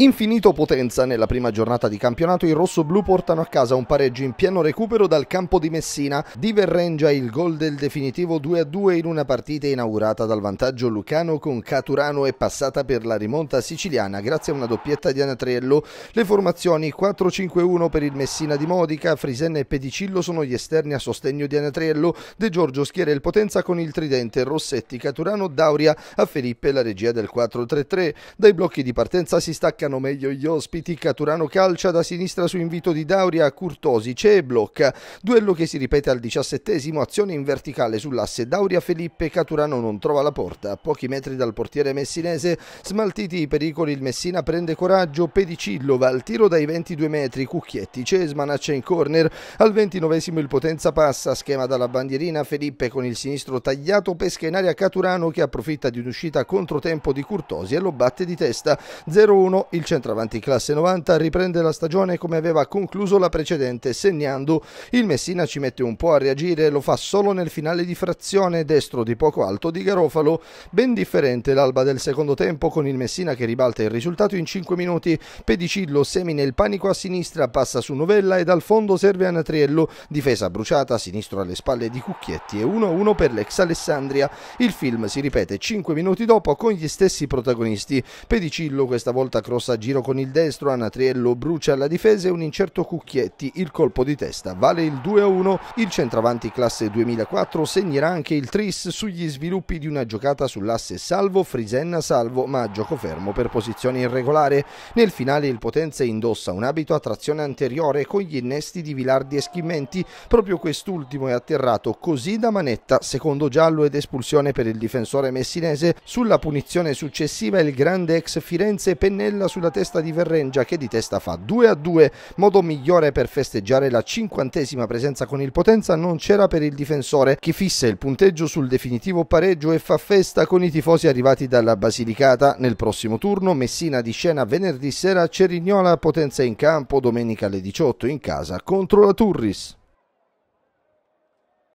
Infinito potenza nella prima giornata di campionato, i rossoblù portano a casa un pareggio in pieno recupero dal campo di Messina. Di Verrengia il gol del definitivo 2-2 in una partita inaugurata dal vantaggio lucano con Caturano e passata per la rimonta siciliana grazie a una doppietta di Anatriello. Le formazioni 4-5-1 per il Messina di Modica, Frisenne e Pedicillo sono gli esterni a sostegno di Anatriello, De Giorgio schiera il potenza con il tridente Rossetti, Caturano, Dauria, a Felipe la regia del 4-3-3. Dai blocchi di partenza si stacca giocano meglio gli ospiti. Caturano calcia da sinistra su invito di Dauria, a Curtosi, c'è blocca. Duello che si ripete al diciassettesimo, azione in verticale sull'asse Dauria Felipe. Caturano non trova la porta. A pochi metri dal portiere messinese, smaltiti i pericoli, il Messina prende coraggio, Pedicillo va al tiro dai 22 metri, Cucchietti, c'è smanaccia in corner. Al ventinovesimo il Potenza passa, schema dalla bandierina, Felipe con il sinistro tagliato, pesca in aria Caturano che approfitta di un'uscita controtempo di Curtosi e lo batte di testa. 0-1 il centravanti classe 90 riprende la stagione come aveva concluso la precedente segnando. Il Messina ci mette un po' a reagire, lo fa solo nel finale di frazione destro di poco alto di Garofalo. Ben differente l'alba del secondo tempo con il Messina che ribalta il risultato in 5 minuti. Pedicillo semina il panico a sinistra, passa su Novella e dal fondo serve a Natriello. Difesa bruciata, sinistro alle spalle di Cucchietti e 1-1 per l'ex Alessandria. Il film si ripete 5 minuti dopo con gli stessi protagonisti. Pedicillo questa volta cross cross giro con il destro, Anatriello brucia la difesa e un incerto Cucchietti, il colpo di testa vale il 2-1, il centravanti classe 2004 segnerà anche il tris sugli sviluppi di una giocata sull'asse salvo, Frisenna salvo ma a gioco fermo per posizione irregolare. Nel finale il Potenza indossa un abito a trazione anteriore con gli innesti di Vilardi e Schimmenti, proprio quest'ultimo è atterrato così da manetta, secondo giallo ed espulsione per il difensore messinese, sulla punizione successiva il grande ex Firenze pennella sulla testa di Verrengia che di testa fa 2 a 2, modo migliore per festeggiare la cinquantesima presenza con il Potenza non c'era per il difensore che fissa il punteggio sul definitivo pareggio e fa festa con i tifosi arrivati dalla Basilicata. Nel prossimo turno Messina di scena venerdì sera Cerignola Potenza in campo domenica alle 18 in casa contro la Turris.